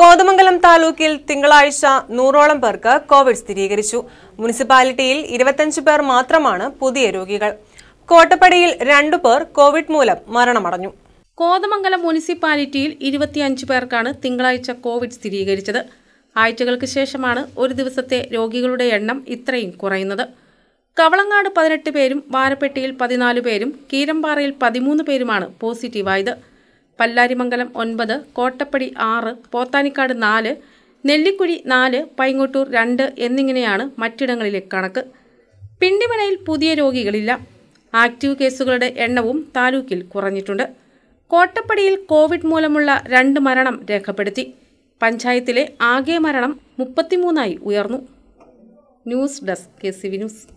കോതമംഗലം താലൂക്കിൽ തിങ്കളാഴ്ച നൂറോളം പേർക്ക് കോവിഡ് സ്ഥിരീകരിച്ചു മുനിസിപ്പാലിറ്റിയിൽ ഇരുപത്തഞ്ച് പേർ മാത്രമാണ് പുതിയ രോഗികൾ കോട്ടപ്പടിയിൽ രണ്ടു പേർ കോവിഡ് മൂലം മരണമടഞ്ഞു കോതമംഗലം മുനിസിപ്പാലിറ്റിയിൽ ഇരുപത്തിയഞ്ച് പേർക്കാണ് തിങ്കളാഴ്ച കോവിഡ് സ്ഥിരീകരിച്ചത് ആഴ്ചകൾക്ക് ശേഷമാണ് ഒരു ദിവസത്തെ രോഗികളുടെ എണ്ണം ഇത്രയും കുറയുന്നത് കവളങ്ങാട് പതിനെട്ട് പേരും വാരപ്പെട്ടിയിൽ പതിനാല് പേരും കീരമ്പാറയിൽ പതിമൂന്ന് പേരുമാണ് പോസിറ്റീവായത് പല്ലാരിമംഗലം ഒൻപത് കോട്ടപ്പടി ആറ് പോത്താനിക്കാട് നാല് നെല്ലിക്കുഴി നാല് പൈങ്ങോട്ടൂർ രണ്ട് എന്നിങ്ങനെയാണ് മറ്റിടങ്ങളിലെ കണക്ക് പിണ്ടിമനയിൽ പുതിയ രോഗികളില്ല ആക്റ്റീവ് കേസുകളുടെ എണ്ണവും താലൂക്കിൽ കുറഞ്ഞിട്ടുണ്ട് കോട്ടപ്പടിയിൽ കോവിഡ് മൂലമുള്ള രണ്ട് മരണം രേഖപ്പെടുത്തി പഞ്ചായത്തിലെ ആകെ മരണം മുപ്പത്തിമൂന്നായി ഉയർന്നു news desk K C V news